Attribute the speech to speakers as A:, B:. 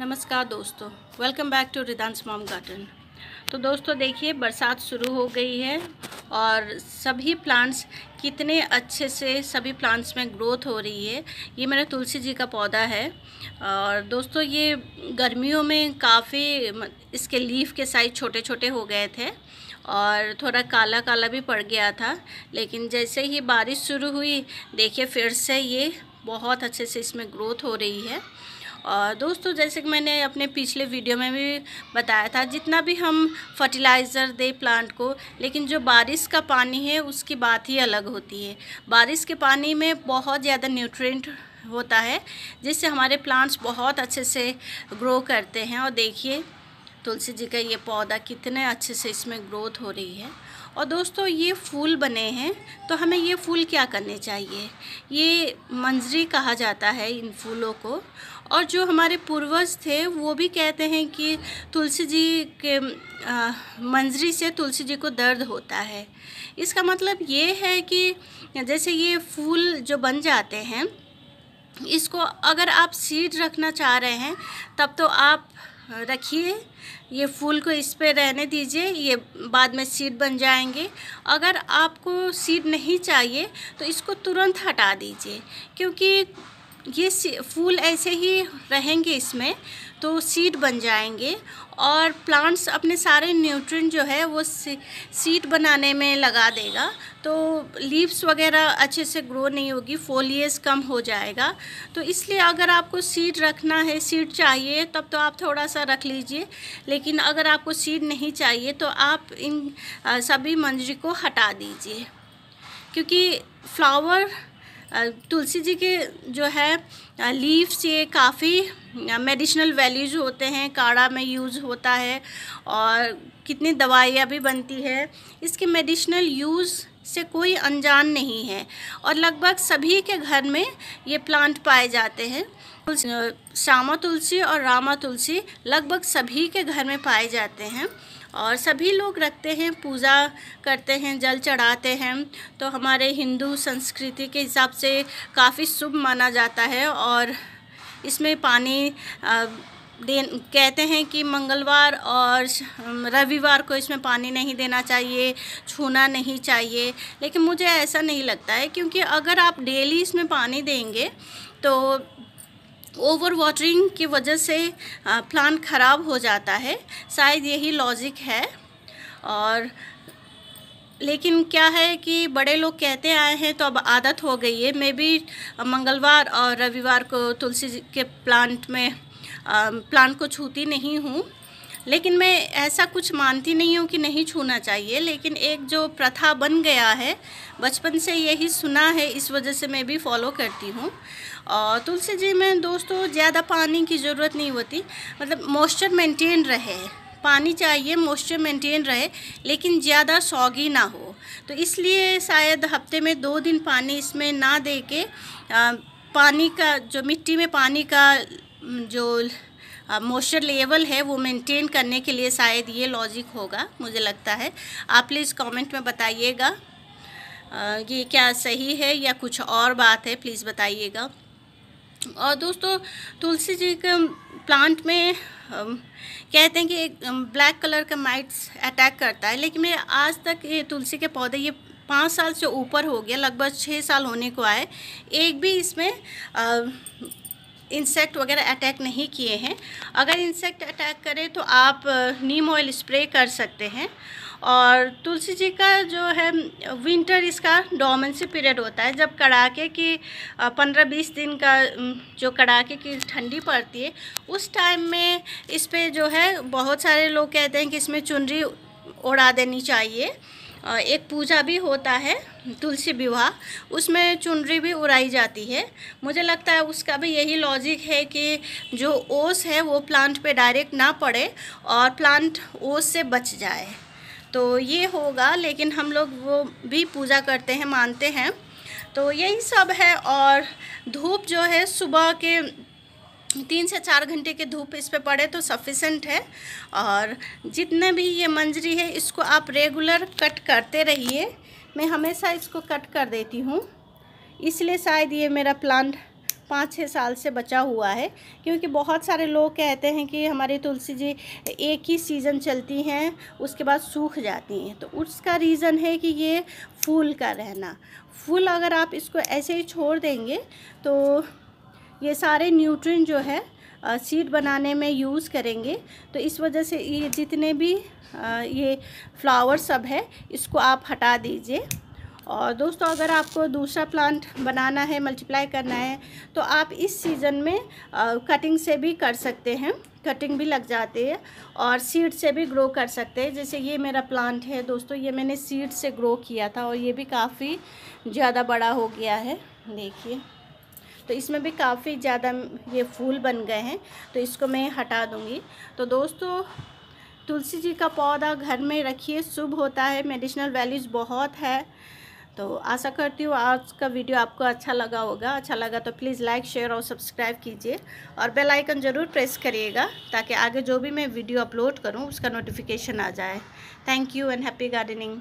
A: नमस्कार दोस्तों welcome back to Ridans mom garden तो दोस्तों देखिए बरसात शुरू हो गई है और सभी प्लांट्स कितने अच्छे से सभी प्लांट्स में ग्रोथ हो रही है ये मेरा तुलसी जी का पौधा है और दोस्तों ये गर्मियों में काफ़ी इसके लीफ के साइज़ छोटे छोटे हो गए थे और थोड़ा काला काला भी पड़ गया था लेकिन जैसे ही बारिश शुरू हुई देखिए फिर से ये बहुत अच्छे से इसमें ग्रोथ हो रही है और दोस्तों जैसे कि मैंने अपने पिछले वीडियो में भी बताया था जितना भी हम फर्टिलाइज़र दें प्लांट को लेकिन जो बारिश का पानी है उसकी बात ही अलग होती है बारिश के पानी में बहुत ज़्यादा न्यूट्रेंट होता है जिससे हमारे प्लांट्स बहुत अच्छे से ग्रो करते हैं और देखिए तुलसी जी का ये पौधा कितने अच्छे से इसमें ग्रोथ हो रही है और दोस्तों ये फूल बने हैं तो हमें ये फूल क्या करने चाहिए ये मंजरी कहा जाता है इन फूलों को और जो हमारे पूर्वज थे वो भी कहते हैं कि तुलसी जी के मंजरी से तुलसी जी को दर्द होता है इसका मतलब ये है कि जैसे ये फूल जो बन जाते हैं इसको अगर आप सीड रखना चाह रहे हैं तब तो आप रखिए ये फूल को इस पर रहने दीजिए ये बाद में सीड बन जाएंगे अगर आपको सीड नहीं चाहिए तो इसको तुरंत हटा दीजिए क्योंकि ये फूल ऐसे ही रहेंगे इसमें तो सीड बन जाएंगे और प्लांट्स अपने सारे न्यूट्रिएंट जो है वो सीड बनाने में लगा देगा तो लीव्स वगैरह अच्छे से ग्रो नहीं होगी फोलियस कम हो जाएगा तो इसलिए अगर आपको सीड रखना है सीड चाहिए तब तो आप थोड़ा सा रख लीजिए लेकिन अगर आपको सीड नहीं चाहिए तो आप इन सभी मंजरी को हटा दीजिए क्योंकि फ्लावर तुलसी जी के जो है लीव्स ये काफ़ी मेडिसिनल वैल्यूज होते हैं काढ़ा में यूज़ होता है और कितनी दवाइयाँ भी बनती है इसके मेडिसिनल यूज़ से कोई अनजान नहीं है और लगभग सभी के घर में ये प्लांट पाए जाते हैं श्यामा तुलसी और रामा तुलसी लगभग सभी के घर में पाए जाते हैं और सभी लोग रखते हैं पूजा करते हैं जल चढ़ाते हैं तो हमारे हिंदू संस्कृति के हिसाब से काफ़ी शुभ माना जाता है और इसमें पानी दे देन कहते हैं कि मंगलवार और रविवार को इसमें पानी नहीं देना चाहिए छूना नहीं चाहिए लेकिन मुझे ऐसा नहीं लगता है क्योंकि अगर आप डेली इसमें पानी देंगे तो ओवर वाटरिंग की वजह से प्लांट ख़राब हो जाता है शायद यही लॉजिक है और लेकिन क्या है कि बड़े लोग कहते आए हैं तो अब आदत हो गई है मैं भी मंगलवार और रविवार को तुलसी के प्लांट में प्लांट को छूती नहीं हूँ लेकिन मैं ऐसा कुछ मानती नहीं हूँ कि नहीं छूना चाहिए लेकिन एक जो प्रथा बन गया है बचपन से यही सुना है इस वजह से मैं भी फॉलो करती हूँ और तुलसी जी में दोस्तों ज़्यादा पानी की ज़रूरत नहीं होती मतलब मॉइस्चर मेंटेन रहे पानी चाहिए मॉइस्चर मेंटेन रहे लेकिन ज़्यादा सौगी ना हो तो इसलिए शायद हफ्ते में दो दिन पानी इसमें ना दे के आ, पानी का जो मिट्टी में पानी का जो मॉइस्चर लेवल है वो मेंटेन करने के लिए शायद ये लॉजिक होगा मुझे लगता है आप प्लीज़ कमेंट में बताइएगा ये क्या सही है या कुछ और बात है प्लीज़ बताइएगा और दोस्तों तुलसी जी के प्लांट में कहते हैं कि ब्लैक कलर का माइट्स अटैक करता है लेकिन मैं आज तक ये तुलसी के पौधे ये पाँच साल से ऊपर हो गया लगभग छः साल होने को आए एक भी इसमें आ, इंसेक्ट वगैरह अटैक नहीं किए हैं अगर इंसेक्ट अटैक करें तो आप नीम ऑयल स्प्रे कर सकते हैं और तुलसी जी का जो है विंटर इसका डोमेंसी पीरियड होता है जब कड़ाके की पंद्रह बीस दिन का जो कड़ाके की ठंडी पड़ती है उस टाइम में इस पर जो है बहुत सारे लोग कहते हैं कि इसमें चुनरी उड़ा देनी चाहिए एक पूजा भी होता है तुलसी विवाह उसमें चुनरी भी उड़ाई जाती है मुझे लगता है उसका भी यही लॉजिक है कि जो ओस है वो प्लांट पे डायरेक्ट ना पड़े और प्लांट ओस से बच जाए तो ये होगा लेकिन हम लोग वो भी पूजा करते हैं मानते हैं तो यही सब है और धूप जो है सुबह के तीन से चार घंटे के धूप इस पर पड़े तो सफिशेंट है और जितने भी ये मंजरी है इसको आप रेगुलर कट करते रहिए मैं हमेशा इसको कट कर देती हूँ इसलिए शायद ये मेरा प्लांट पाँच छः साल से बचा हुआ है क्योंकि बहुत सारे लोग कहते हैं कि हमारी तुलसी जी एक ही सीज़न चलती हैं उसके बाद सूख जाती हैं तो उसका रीज़न है कि ये फूल का रहना फूल अगर आप इसको ऐसे ही छोड़ देंगे तो ये सारे न्यूट्रिन जो है सीड बनाने में यूज़ करेंगे तो इस वजह से ये जितने भी ये फ्लावर सब है इसको आप हटा दीजिए और दोस्तों अगर आपको दूसरा प्लांट बनाना है मल्टीप्लाई करना है तो आप इस सीज़न में कटिंग से भी कर सकते हैं कटिंग भी लग जाती है और सीड से भी ग्रो कर सकते हैं जैसे ये मेरा प्लांट है दोस्तों ये मैंने सीड से ग्रो किया था और ये भी काफ़ी ज़्यादा बड़ा हो गया है देखिए तो इसमें भी काफ़ी ज़्यादा ये फूल बन गए हैं तो इसको मैं हटा दूँगी तो दोस्तों तुलसी जी का पौधा घर में रखिए शुभ होता है मेडिसिनल वैल्यूज़ बहुत है तो आशा करती हूँ आज का वीडियो आपको अच्छा लगा होगा अच्छा लगा तो प्लीज़ लाइक शेयर और सब्सक्राइब कीजिए और बेल आइकन ज़रूर प्रेस करिएगा ताकि आगे जो भी मैं वीडियो अपलोड करूँ उसका नोटिफिकेशन आ जाए thank you and happy gardening